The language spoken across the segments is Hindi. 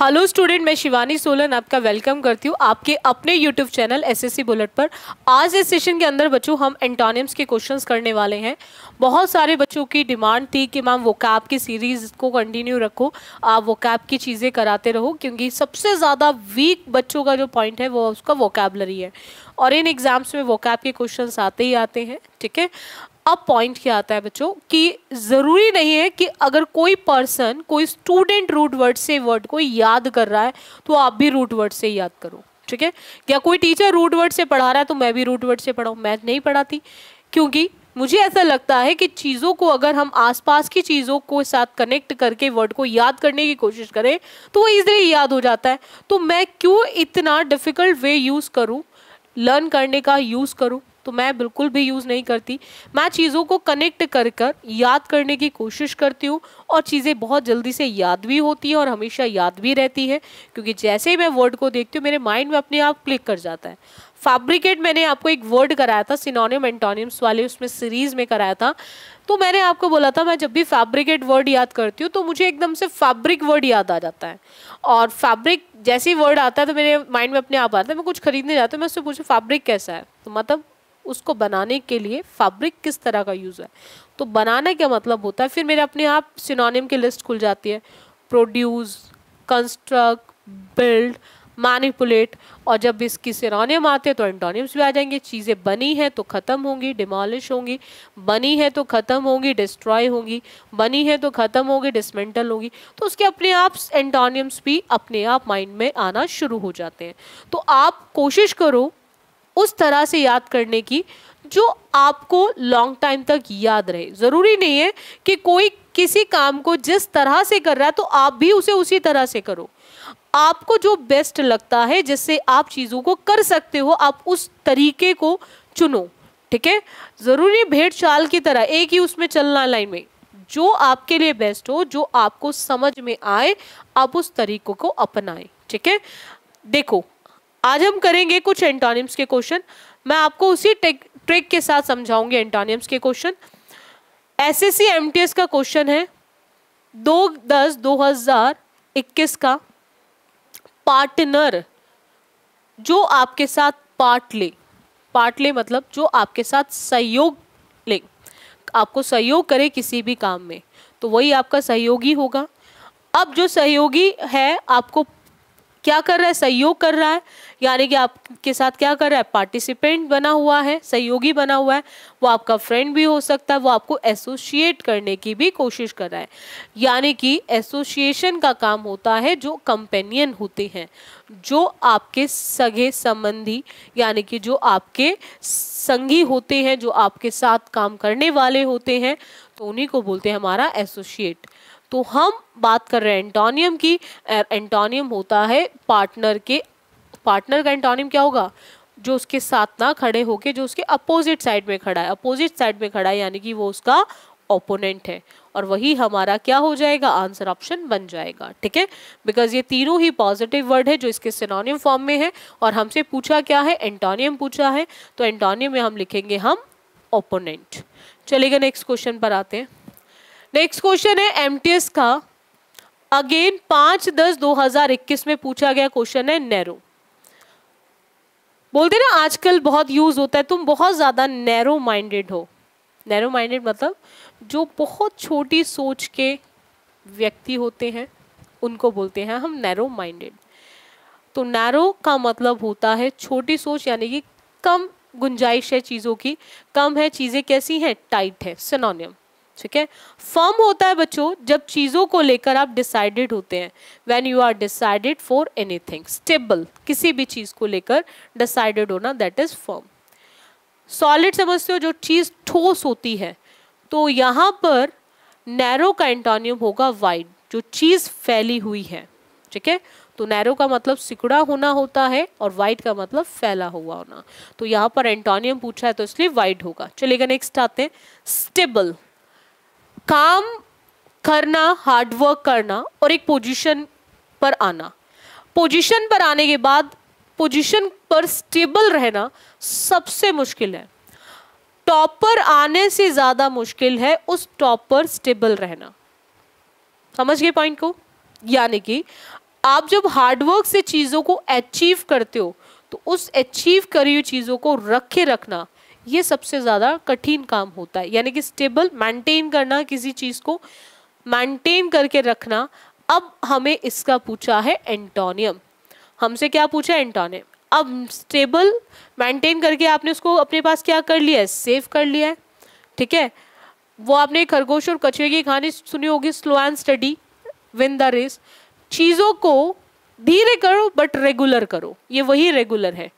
हेलो स्टूडेंट मैं शिवानी सोलन आपका वेलकम करती हूँ आपके अपने यूट्यूब चैनल एसएससी बुलेट पर आज इस सेशन के अंदर बच्चों हम एंटोनियम्स के क्वेश्चंस करने वाले हैं बहुत सारे बच्चों की डिमांड थी कि मैम वो कैप की सीरीज़ को कंटिन्यू रखो आप वो कैप की चीज़ें कराते रहो क्योंकि सबसे ज़्यादा वीक बच्चों का जो पॉइंट है वो उसका वोकैबलरी है और इन एग्ज़ाम्स में वोकैब के क्वेश्चन आते ही आते हैं ठीक है अब पॉइंट क्या आता है बच्चों कि ज़रूरी नहीं है कि अगर कोई पर्सन कोई स्टूडेंट रूट वर्ड से वर्ड को याद कर रहा है तो आप भी रूट वर्ड से याद करो ठीक है या कोई टीचर रूट वर्ड से पढ़ा रहा है तो मैं भी रूट वर्ड से पढ़ाऊँ मैं नहीं पढ़ाती क्योंकि मुझे ऐसा लगता है कि चीज़ों को अगर हम आसपास की चीज़ों को साथ कनेक्ट करके वर्ड को याद करने की कोशिश करें तो वो ईजिली याद हो जाता है तो मैं क्यों इतना डिफ़िकल्ट वे यूज़ करूँ लर्न करने का यूज़ करूँ तो मैं बिल्कुल भी यूज़ नहीं करती मैं चीज़ों को कनेक्ट कर कर याद करने की कोशिश करती हूँ और चीज़ें बहुत जल्दी से याद भी होती हैं और हमेशा याद भी रहती है क्योंकि जैसे ही मैं वर्ड को देखती हूँ मेरे माइंड में अपने आप क्लिक कर जाता है फैब्रिकेट मैंने आपको एक वर्ड कराया था सिनोनियम एंटोनियम्स वाले उसमें सीरीज़ में कराया था तो मैंने आपको बोला था मैं जब भी फैब्रिकेट वर्ड याद करती हूँ तो मुझे एकदम से फैब्रिक वर्ड याद आ जाता है और फैब्रिक जैसे ही वर्ड आता है तो मेरे माइंड में अपने आप आता है मैं कुछ खरीदने जाती हूँ मैं उससे पूछूँ फैब्रिक कैसा है तो मतलब उसको बनाने के लिए फैब्रिक किस तरह का यूज़ है तो बनाना क्या मतलब होता है फिर मेरे अपने आप सिनोनिम की लिस्ट खुल जाती है प्रोड्यूस कंस्ट्रक्ट बिल्ड मैनिपुलेट और जब इसकी सिनोनियम आते हैं तो एंटोनियम्स भी आ जाएंगे चीज़ें बनी हैं तो ख़त्म होंगी डिमोलिश होंगी बनी है तो ख़त्म होंगी डिस्ट्रॉय होंगी बनी है तो ख़त्म होगी डिसमेंटल होंगी तो उसके अपने आप एंटोनियम्स भी अपने आप माइंड में आना शुरू हो जाते हैं तो आप कोशिश करो उस तरह से याद करने की जो आपको लॉन्ग टाइम तक याद रहे ज़रूरी नहीं है कि कोई किसी काम को जिस तरह से कर रहा है तो आप भी उसे उसी तरह से करो आपको जो बेस्ट लगता है जिससे आप चीज़ों को कर सकते हो आप उस तरीके को चुनो ठीक है ज़रूरी भेड़ चाल की तरह एक ही उसमें चलना लाइन में जो आपके लिए बेस्ट हो जो आपको समझ में आए आप उस तरीकों को अपनाएं ठीक है देखो आज हम करेंगे कुछ एंटोनिम्स के क्वेश्चन मैं आपको उसी ट्रिक के साथ समझाऊंगी एंटोनिम्स के क्वेश्चन एस एस का क्वेश्चन है दो दस दो हजार इक्कीस का पार्टनर जो आपके साथ पार्ट ले पार्ट ले मतलब जो आपके साथ सहयोग ले आपको सहयोग करे किसी भी काम में तो वही आपका सहयोगी होगा अब जो सहयोगी है आपको क्या कर रहा है सहयोग कर रहा है यानी कि आपके साथ क्या कर रहा है पार्टिसिपेंट बना हुआ है सहयोगी बना हुआ है वो आपका फ्रेंड भी हो सकता है वो आपको एसोसिएट करने की भी कोशिश कर रहा है यानी कि एसोसिएशन का काम होता है जो कंपेनियन होते हैं जो आपके सगे संबंधी यानी कि जो आपके संगी होते हैं जो आपके साथ काम करने वाले होते हैं तो उन्हीं को बोलते हैं हमारा एसोशिएट तो हम बात कर रहे हैं एंटोनियम की एंटोनियम होता है पार्टनर के पार्टनर का एंटोनियम क्या होगा जो उसके साथ ना खड़े होके जो उसके अपोजिट साइड में खड़ा है अपोजिट साइड में खड़ा है यानी कि वो उसका ओपोनेंट है और वही हमारा क्या हो जाएगा आंसर ऑप्शन बन जाएगा ठीक है बिकॉज ये तीनों ही पॉजिटिव वर्ड है जो इसके सिनोनियम फॉर्म में है और हमसे पूछा क्या है एंटोनियम पूछा है तो एंटोनियम में हम लिखेंगे हम ओपोनेंट चलेगा नेक्स्ट क्वेश्चन पर आते हैं नेक्स्ट क्वेश्चन है एमटीएस का अगेन पांच दस दो हजार इक्कीस में पूछा गया क्वेश्चन है नैरो बोलते ना आजकल बहुत यूज होता है तुम बहुत ज्यादा नैरो माइंडेड हो नैरो माइंडेड मतलब जो बहुत छोटी सोच के व्यक्ति होते हैं उनको बोलते हैं हम नैरो माइंडेड तो नैरो का मतलब होता है छोटी सोच यानी कि कम गुंजाइश है चीज़ों की कम है चीज़ें कैसी हैं टाइट है सिनोनियम ठीक है फर्म होता है बच्चों जब चीज़ों को लेकर आप डिसाइडेड होते हैं when you are decided for anything stable किसी भी चीज़ को लेकर डिसाइडेड होना दैट इज़ फर्म सॉलिड समझते हो जो चीज़ ठोस होती है तो यहाँ पर नैरो का एंटोनियम होगा वाइड जो चीज़ फैली हुई है ठीक है तो नैरो का मतलब सिकुड़ा होना होता है और वाइट का मतलब फैला हुआ होना तो यहाँ पर एंटोनियम पूछा है तो इसलिए वाइट होगा चलेगा नेक्स्ट आते हैं स्टेबल काम करना हार्डवर्क करना और एक पोजीशन पर आना पोजीशन पर आने के बाद पोजीशन पर स्टेबल रहना सबसे मुश्किल है टॉप पर आने से ज़्यादा मुश्किल है उस टॉप पर स्टेबल रहना समझ गए पॉइंट को यानी कि आप जब हार्डवर्क से चीज़ों को अचीव करते हो तो उस अचीव करी हुई चीज़ों को रखे रखना ये सबसे ज़्यादा कठिन काम होता है यानी कि स्टेबल मेंटेन करना किसी चीज़ को मेंटेन करके रखना अब हमें इसका पूछा है एंटोनियम हमसे क्या पूछा है एंटोनियम अब स्टेबल मेंटेन करके आपने उसको अपने पास क्या कर लिया है सेव कर लिया है ठीक है वो आपने खरगोश और कछुए की कहानी सुनी होगी slow and steady win the race चीज़ों को धीरे करो बट रेगुलर करो ये वही रेगुलर है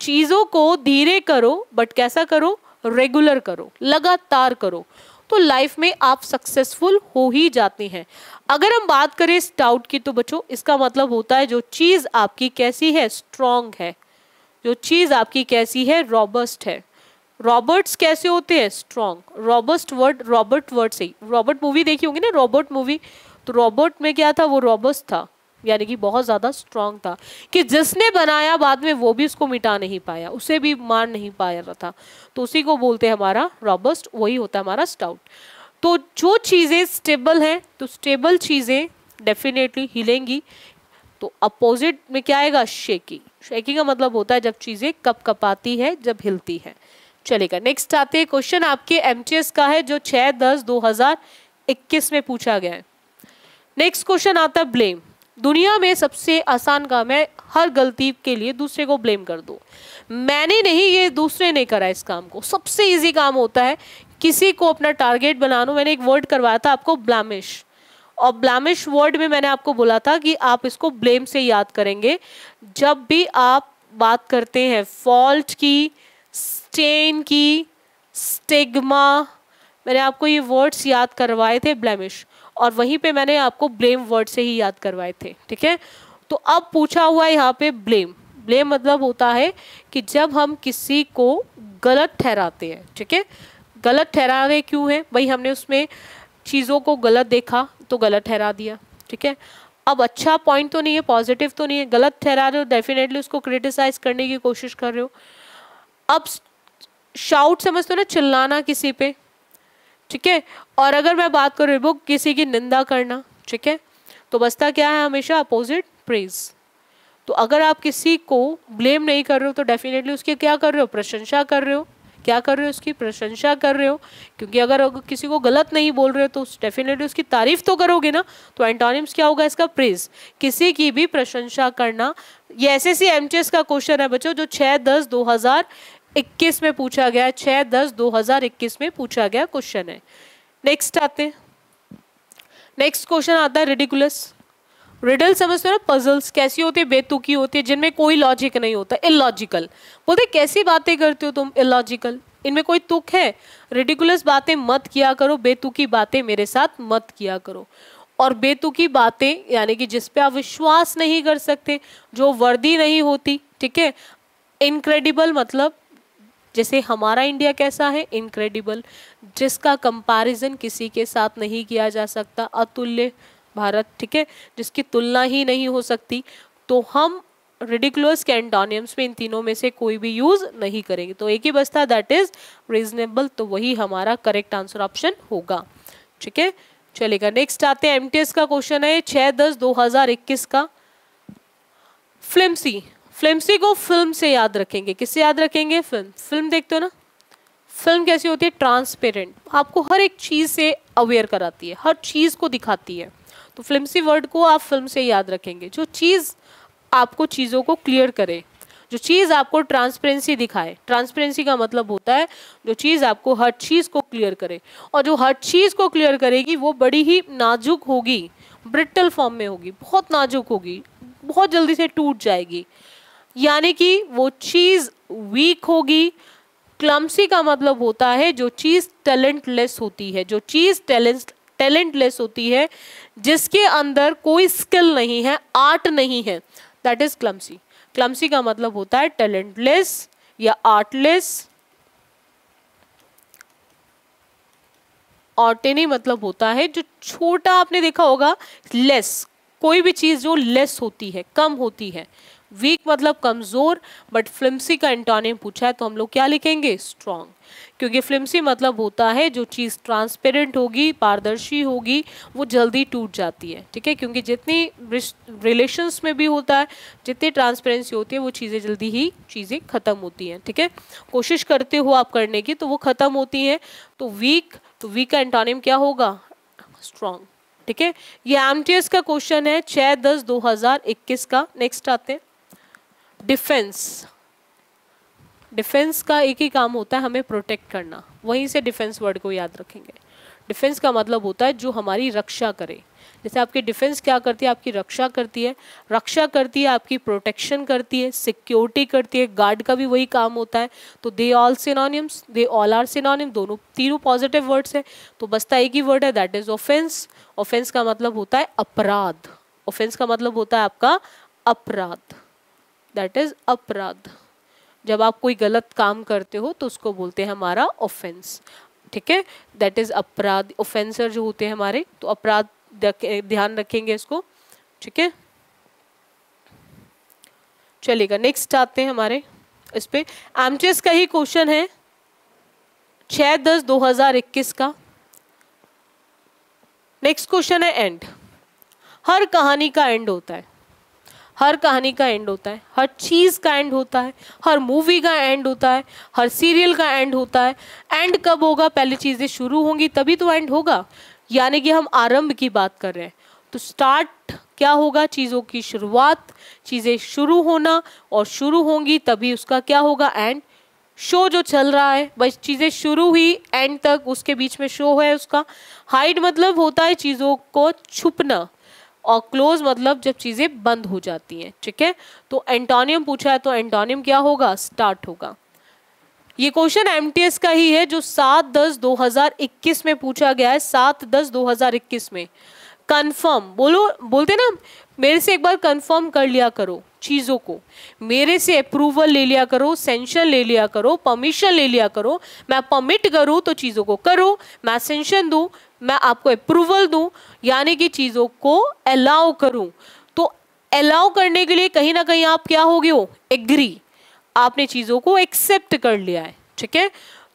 चीज़ों को धीरे करो बट कैसा करो रेगुलर करो लगातार करो तो लाइफ में आप सक्सेसफुल हो ही जाते हैं अगर हम बात करें स्टाउट की तो बच्चों इसका मतलब होता है जो चीज़ आपकी कैसी है स्ट्रॉन्ग है जो चीज़ आपकी कैसी है रॉबस्ट है रॉबर्ट्स कैसे होते हैं strong robust word robust word से रॉबर्ट मूवी देखी होंगी ना रॉबर्ट मूवी तो रॉबर्ट में क्या था वो रॉबस्ट था यानी कि बहुत ज़्यादा स्ट्रांग था कि जिसने बनाया बाद में वो भी उसको मिटा नहीं पाया उसे भी मार नहीं पाया था तो उसी को बोलते हैं हमारा रॉबस्ट वही होता है हमारा स्टाउट तो जो चीज़ें स्टेबल हैं तो स्टेबल चीज़ें डेफिनेटली हिलेंगी तो अपोजिट में क्या आएगा शेकिंग शेकिंग का मतलब होता है जब चीज़ें कप कपाती है जब हिलती हैं चलेगा नेक्स्ट आते हैं क्वेश्चन आपके एम का है जो छः दस दो हज़ार इक्कीस में पूछा गया है नेक्स्ट क्वेश्चन आता है ब्लेम दुनिया में सबसे आसान काम है हर गलती के लिए दूसरे को ब्लेम कर दो मैंने नहीं ये दूसरे ने करा इस काम को सबसे इजी काम होता है किसी को अपना टारगेट बना लो मैंने एक वर्ड करवाया था आपको ब्लामिश और ब्लामिश वर्ड में मैंने आपको बोला था कि आप इसको ब्लेम से याद करेंगे जब भी आप बात करते हैं फॉल्ट की स्टेन की स्टिग्मा मैंने आपको ये वर्ड्स याद करवाए थे ब्लैमिश और वहीं पे मैंने आपको ब्लेम वर्ड से ही याद करवाए थे ठीक है तो अब पूछा हुआ है यहाँ पे ब्लेम ब्लेम मतलब होता है कि जब हम किसी को गलत ठहराते हैं ठीक है गलत ठहरा रहे क्यों है भाई हमने उसमें चीज़ों को गलत देखा तो गलत ठहरा दिया ठीक है अब अच्छा पॉइंट तो नहीं है पॉजिटिव तो नहीं है गलत ठहरा रहे हो डेफिनेटली उसको क्रिटिसाइज करने की कोशिश कर रहे हो अब शाउट समझते हो ना चिल्लाना किसी पे ठीक है और अगर मैं बात करूँ रिबुक किसी की निंदा करना ठीक है तो बसता क्या है हमेशा अपोजिट प्रेज तो अगर आप किसी को ब्लेम नहीं कर रहे हो तो डेफिनेटली उसकी क्या कर रहे हो प्रशंसा कर रहे हो क्या कर रहे हो उसकी प्रशंसा कर रहे हो क्योंकि अगर किसी को गलत नहीं बोल रहे हो तो डेफिनेटली उसकी तारीफ तो करोगे ना तो एंटोनिम्स क्या होगा इसका प्रेज किसी की भी प्रशंसा करना ये एस एस सी एम का क्वेश्चन है बच्चों जो छः दस दो हज़ार इक्कीस में पूछा गया छः दस दो हज़ार इक्कीस में पूछा गया क्वेश्चन है नेक्स्ट आते हैं नेक्स्ट क्वेश्चन आता है रेडिकुलस रिडल समझते हो ना पजल्स कैसी होती है बेतुकी होती है जिनमें कोई लॉजिक नहीं होता इलॉजिकल बोलते कैसी बातें करते हो तुम इलॉजिकल इनमें कोई तुक है रेडिकुलस बातें मत किया करो बेतुकी बातें मेरे साथ मत किया करो और बेतुकी बातें यानी कि जिस पे आप विश्वास नहीं कर सकते जो वर्दी नहीं होती ठीक है इनक्रेडिबल मतलब जैसे हमारा इंडिया कैसा है इनक्रेडिबल जिसका कंपैरिजन किसी के साथ नहीं किया जा सकता अतुल्य भारत ठीक है जिसकी तुलना ही नहीं हो सकती तो हम रिडिकुलस के एंटोनियम्स में इन तीनों में से कोई भी यूज़ नहीं करेंगे तो एक ही बचता दैट इज़ रीजनेबल तो वही हमारा करेक्ट आंसर ऑप्शन होगा ठीक है चलेगा नेक्स्ट आते हैं एम का क्वेश्चन है छः दस दो हज़ार इक्कीस का फ्लिमसी फ्लेम्सी को फिल्म से याद रखेंगे किससे याद रखेंगे फिल्म फिल्म देखते हो ना फिल्म कैसी होती है ट्रांसपेरेंट आपको हर एक चीज़ से अवेयर कराती है हर चीज़ को दिखाती है तो फिल्मसी वर्ड को आप फिल्म से याद रखेंगे जो चीज़ आपको चीज़ों को क्लियर करे जो चीज़ आपको ट्रांसपेरेंसी दिखाए ट्रांसपेरेंसी का मतलब होता है जो चीज़ आपको हर चीज़ को क्लियर करे और जो हर चीज़ को क्लियर करेगी वो बड़ी ही नाजुक होगी ब्रिटल फॉर्म में होगी बहुत नाजुक होगी बहुत जल्दी से टूट जाएगी यानी कि वो चीज़ वीक होगी क्लम्सी का मतलब होता है जो चीज़ टैलेंटलेस होती है जो चीज़ टैलेंट टैलेंटलेस होती है जिसके अंदर कोई स्किल नहीं है आर्ट नहीं है दैट इज़ क्लम्सी क्लम्सी का मतलब होता है टैलेंटलेस या आर्टलेस ऑर्टेनी मतलब होता है जो छोटा आपने देखा होगा लेस कोई भी चीज़ जो लेस होती है कम होती है वीक मतलब कमज़ोर बट फ्लिम्सी का इंटॉनियम पूछा है तो हम लोग क्या लिखेंगे स्ट्रॉन्ग क्योंकि फ्लिम्सी मतलब होता है जो चीज़ ट्रांसपेरेंट होगी पारदर्शी होगी वो जल्दी टूट जाती है ठीक है क्योंकि जितनी रिलेशंस में भी होता है जितनी ट्रांसपेरेंसी होती है वो चीज़ें जल्दी ही चीज़ें ख़त्म होती हैं ठीक है थीके? कोशिश करते हो आप करने की तो वो ख़त्म होती हैं तो वीक तो वीक का इंटॉनियम क्या होगा स्ट्रॉन्ग ठीक है ये एम का क्वेश्चन है छः दस दो हज़ार इक्कीस का नेक्स्ट आते हैं डिफेंस डिफेंस का एक ही काम होता है हमें प्रोटेक्ट करना वहीं से डिफेंस वर्ड को याद रखेंगे डिफेंस का मतलब होता है जो हमारी रक्षा करे जैसे आपकी डिफेंस क्या करती है आपकी रक्षा करती है रक्षा करती है आपकी प्रोटेक्शन करती है सिक्योरिटी करती है गार्ड का भी वही काम होता है तो they all synonyms they all are synonym दोनों तीनों पॉजिटिव वर्ड्स हैं तो बसता तो एक ही वर्ड है दैट इज़ ऑफेंस ऑफेंस का मतलब होता है अपराध ऑफेंस का मतलब होता है आपका अपराध दैट इज अपराध जब आप कोई गलत काम करते हो तो उसको बोलते हैं हमारा ऑफेंस ठीक है दैट इज अपराध ऑफेंसर जो होते हैं हमारे तो अपराध ध्यान रखेंगे इसको ठीक है चलेगा नेक्स्ट आते हैं हमारे इस पे एमचेस का ही क्वेश्चन है छ दस दो हजार इक्कीस का नेक्स्ट क्वेश्चन है एंड हर कहानी का एंड होता है हर कहानी का एंड होता है हर चीज़ का एंड होता है हर मूवी का एंड होता है हर सीरियल का एंड होता है एंड कब होगा पहले चीज़ें शुरू होंगी तभी तो एंड होगा यानी कि हम आरंभ की बात कर रहे हैं तो स्टार्ट क्या होगा चीज़ों की शुरुआत चीज़ें शुरू होना और शुरू होंगी तभी उसका क्या होगा एंड शो जो चल रहा है बस चीज़ें शुरू हुई एंड तक उसके बीच में शो है उसका हाइड मतलब होता है चीज़ों को छुपना और क्लोज मतलब जब चीज़ें बंद हो जाती हैं ठीक है तो एंटोनियम पूछा है तो एंटोनियम क्या होगा स्टार्ट होगा ये क्वेश्चन एम का ही है जो सात दस दो हजार इक्कीस में पूछा गया है सात दस दो हजार इक्कीस में कंफर्म बोलो बोलते ना मेरे से एक बार कंफर्म कर लिया करो चीज़ों को मेरे से अप्रूवल ले लिया करो सेंशन ले लिया करो परमिशन ले लिया करो मैं परमिट करूँ तो चीज़ों को करो मैं सेंशन दूँ मैं आपको अप्रूवल दूं यानी कि चीज़ों को अलाउ करूं तो अलाउ करने के लिए कहीं ना कहीं आप क्या हो गए हो एग्री आपने चीज़ों को एक्सेप्ट कर लिया है ठीक है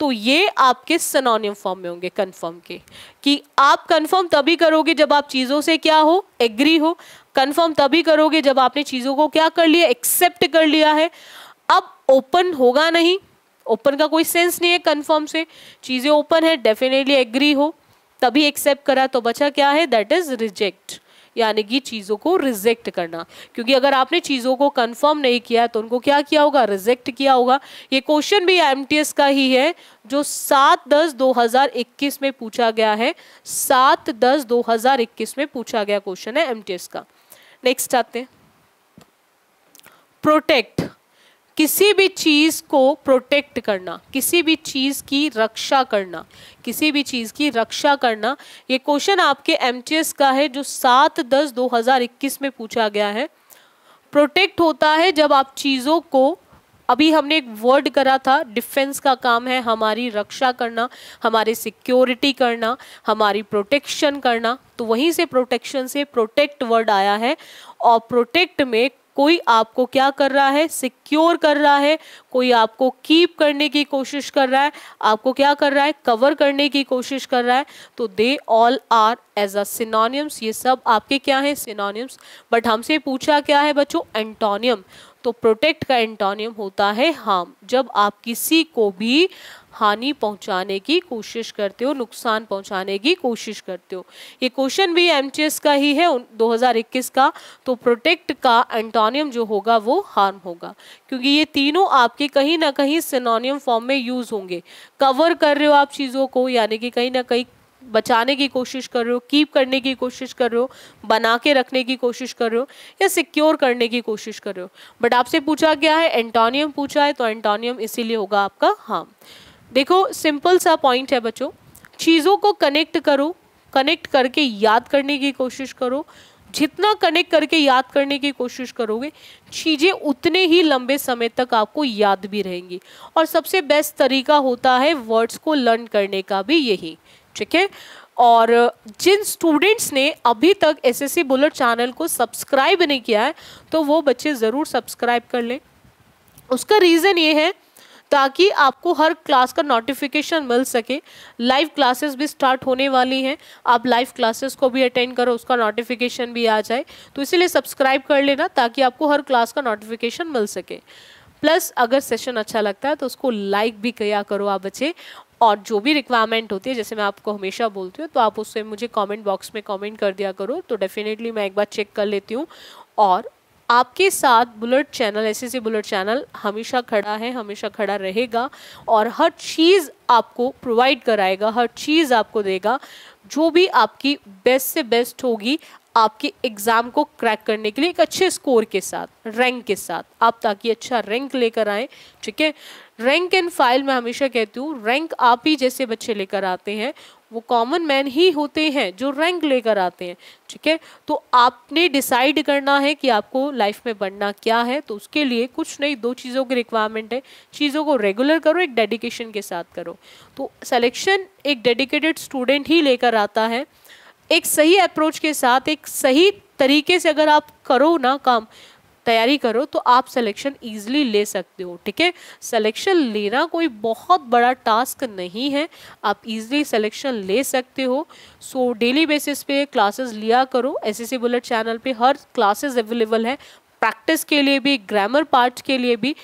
तो ये आपके सनोनियम फॉर्म में होंगे कन्फर्म के कि आप कन्फर्म तभी करोगे जब आप चीज़ों से क्या हो एग्री हो कन्फर्म तभी करोगे जब आपने चीज़ों को क्या कर लिया एक्सेप्ट कर लिया है अब ओपन होगा नहीं ओपन का कोई सेंस नहीं है कन्फर्म से चीज़ें ओपन है डेफिनेटली एग्री हो तभी एक्सेप्ट करा तो बचा क्या है दैट इज रिजेक्ट यानी कि चीज़ों को रिजेक्ट करना क्योंकि अगर आपने चीज़ों को कंफर्म नहीं किया तो उनको क्या किया होगा रिजेक्ट किया होगा ये क्वेश्चन भी एम का ही है जो सात दस दो हज़ार इक्कीस में पूछा गया है सात दस दो हज़ार इक्कीस में पूछा गया क्वेश्चन है एम का नेक्स्ट आते हैं प्रोटेक्ट किसी भी चीज़ को प्रोटेक्ट करना किसी भी चीज़ की रक्षा करना किसी भी चीज़ की रक्षा करना ये क्वेश्चन आपके एम का है जो सात दस दो हज़ार इक्कीस में पूछा गया है प्रोटेक्ट होता है जब आप चीज़ों को अभी हमने एक वर्ड करा था डिफेंस का काम है हमारी रक्षा करना हमारी सिक्योरिटी करना हमारी प्रोटेक्शन करना तो वहीं से प्रोटेक्शन से प्रोटेक्ट वर्ड आया है और प्रोटेक्ट में कोई आपको क्या कर रहा है सिक्योर कर रहा है कोई आपको कीप करने की कोशिश कर रहा है आपको क्या कर रहा है कवर करने की कोशिश कर रहा है तो they all are as a synonyms ये सब आपके क्या हैं सिनोनियम्स बट हमसे पूछा क्या है बच्चों एंटोनियम तो प्रोटेक्ट का एंटोनियम होता है हार्म जब आप किसी को भी हानि पहुंचाने की कोशिश करते हो नुकसान पहुंचाने की कोशिश करते हो ये क्वेश्चन भी एम का ही है 2021 का तो प्रोटेक्ट का एंटोनियम जो होगा वो हार्म होगा क्योंकि ये तीनों आपके कहीं ना कहीं सिनोनियम फॉर्म में यूज़ होंगे कवर कर रहे हो आप चीज़ों को यानी कि कहीं ना कहीं बचाने की कोशिश कर रहे हो कीप करने की कोशिश कर रहे हो बना के रखने की कोशिश कर रहे हो या सिक्योर करने की कोशिश कर रहे हो बट आपसे पूछा गया है एंटोनियम पूछा है तो एंटोनियम इसीलिए होगा आपका हार्म देखो सिंपल सा पॉइंट है बच्चों चीज़ों को कनेक्ट करो कनेक्ट करके याद करने की कोशिश करो जितना कनेक्ट करके याद करने की कोशिश करोगे चीज़ें उतने ही लंबे समय तक आपको याद भी रहेंगी और सबसे बेस्ट तरीका होता है वर्ड्स को लर्न करने का भी यही ठीक है और जिन स्टूडेंट्स ने अभी तक एसएससी बुलेट चैनल को सब्सक्राइब नहीं किया है तो वो बच्चे ज़रूर सब्सक्राइब कर लें उसका रीज़न ये है ताकि आपको हर क्लास का नोटिफिकेशन मिल सके लाइव क्लासेस भी स्टार्ट होने वाली हैं आप लाइव क्लासेस को भी अटेंड करो उसका नोटिफिकेशन भी आ जाए तो इसीलिए सब्सक्राइब कर लेना ताकि आपको हर क्लास का नोटिफिकेशन मिल सके प्लस अगर सेशन अच्छा लगता है तो उसको लाइक भी किया करो आप बच्चे और जो भी रिक्वायरमेंट होती है जैसे मैं आपको हमेशा बोलती हूँ तो आप उससे मुझे कमेंट बॉक्स में कमेंट कर दिया करो तो डेफिनेटली मैं एक बार चेक कर लेती हूँ और आपके साथ bullet channel S bullet channel हमेशा खड़ा है हमेशा खड़ा रहेगा और हर चीज़ आपको प्रोवाइड कराएगा हर चीज़ आपको देगा जो भी आपकी बेस्ट से बेस्ट होगी आपके एग्ज़ाम को क्रैक करने के लिए एक अच्छे स्कोर के साथ रैंक के साथ आप ताकि अच्छा रैंक लेकर आएँ ठीक है रैंक एंड फाइल मैं हमेशा कहती हूँ रैंक आप ही जैसे बच्चे लेकर आते हैं वो कॉमन मैन ही होते हैं जो रैंक लेकर आते हैं ठीक है तो आपने डिसाइड करना है कि आपको लाइफ में बनना क्या है तो उसके लिए कुछ नहीं दो चीज़ों की रिक्वायरमेंट है चीज़ों को रेगुलर करो एक डेडिकेशन के साथ करो तो सिलेक्शन एक डेडिकेटेड स्टूडेंट ही लेकर आता है एक सही अप्रोच के साथ एक सही तरीके से अगर आप करो ना काम तैयारी करो तो आप सिलेक्शन ईजिली ले सकते हो ठीक है सिलेक्शन लेना कोई बहुत बड़ा टास्क नहीं है आप ईजिली सिलेक्शन ले सकते हो सो डेली बेसिस पे क्लासेस लिया करो एस एस बुलेट चैनल पे हर क्लासेस अवेलेबल है प्रैक्टिस के लिए भी ग्रामर पार्ट के लिए भी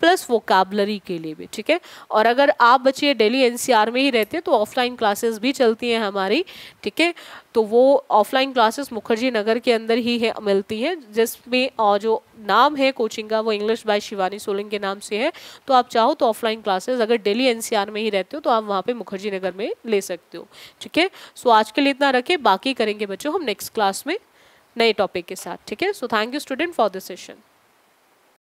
प्लस वोकाबलरी के लिए भी ठीक है और अगर आप बच्चे डेली एनसीआर में ही रहते हैं तो ऑफलाइन क्लासेस भी चलती हैं हमारी ठीक है तो वो ऑफलाइन क्लासेस मुखर्जी नगर के अंदर ही है मिलती हैं जिसमें और जो नाम है कोचिंग का वो इंग्लिश बाय शिवानी सोलंग के नाम से है तो आप चाहो तो ऑफलाइन क्लासेस अगर डेली एन में ही रहते हो तो आप वहाँ पर मुखर्जी नगर में ले सकते हो ठीक है सो आज के लिए इतना रखें बाकी करेंगे बच्चों हम नेक्स्ट क्लास में नए टॉपिक के साथ ठीक है so thank you student for this session